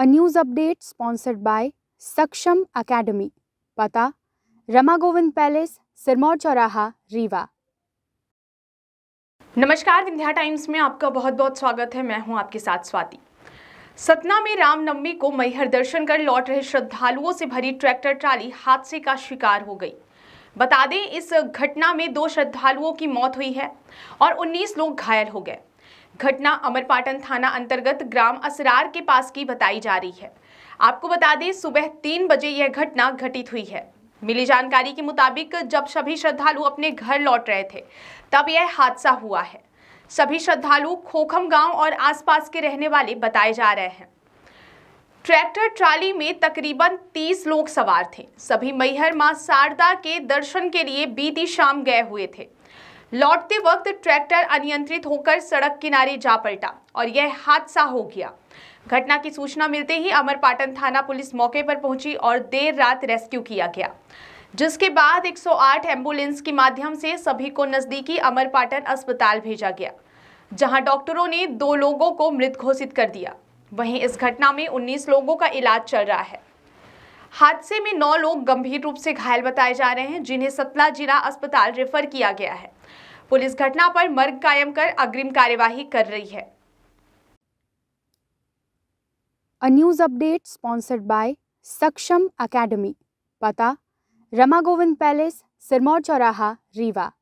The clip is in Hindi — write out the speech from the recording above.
a news update sponsored by Saksham academy पता रमा गोविंद पैलेस सिरमौर चौराहा रीवा नमस्कार विंध्या टाइम्स में आपका बहुत बहुत स्वागत है मैं हूं आपके साथ स्वाति सतना में रामनवमी को मैहर दर्शन कर लौट रहे श्रद्धालुओं से भरी ट्रैक्टर ट्राली हादसे का शिकार हो गई बता दें इस घटना में दो श्रद्धालुओं की मौत हुई है और 19 लोग घायल हो गए घटना अमरपाटन थाना अंतर्गत ग्राम असरार के पास की बताई जा रही है आपको बता दें सुबह तीन बजे यह घटना घटित हुई है मिली जानकारी के मुताबिक जब सभी श्रद्धालु अपने घर लौट रहे थे तब यह हादसा हुआ है सभी श्रद्धालु खोखम गांव और आसपास के रहने वाले बताए जा रहे हैं ट्रैक्टर ट्राली में तकरीबन 30 लोग सवार थे सभी मैहर मां शारदा के दर्शन के लिए बीती शाम गए हुए थे लौटते वक्त ट्रैक्टर अनियंत्रित होकर सड़क किनारे जा पलटा और यह हादसा हो गया घटना की सूचना मिलते ही अमरपाटन थाना पुलिस मौके पर पहुंची और देर रात रेस्क्यू किया गया जिसके बाद 108 एम्बुलेंस के माध्यम से सभी को नजदीकी अमरपाटन अस्पताल भेजा गया जहां डॉक्टरों ने दो लोगों को मृत घोषित कर दिया वहीं इस घटना में 19 लोगों का इलाज चल रहा है हादसे में नौ लोग गंभीर रूप से घायल बताए जा रहे हैं जिन्हें सतला जिला अस्पताल रेफर किया गया है पुलिस घटना पर मर्ग कायम कर अग्रिम कार्यवाही कर रही है a news update sponsored by Saksham academy पता रमा गोविंद पैलेस सिरमौर चौराहा रीवा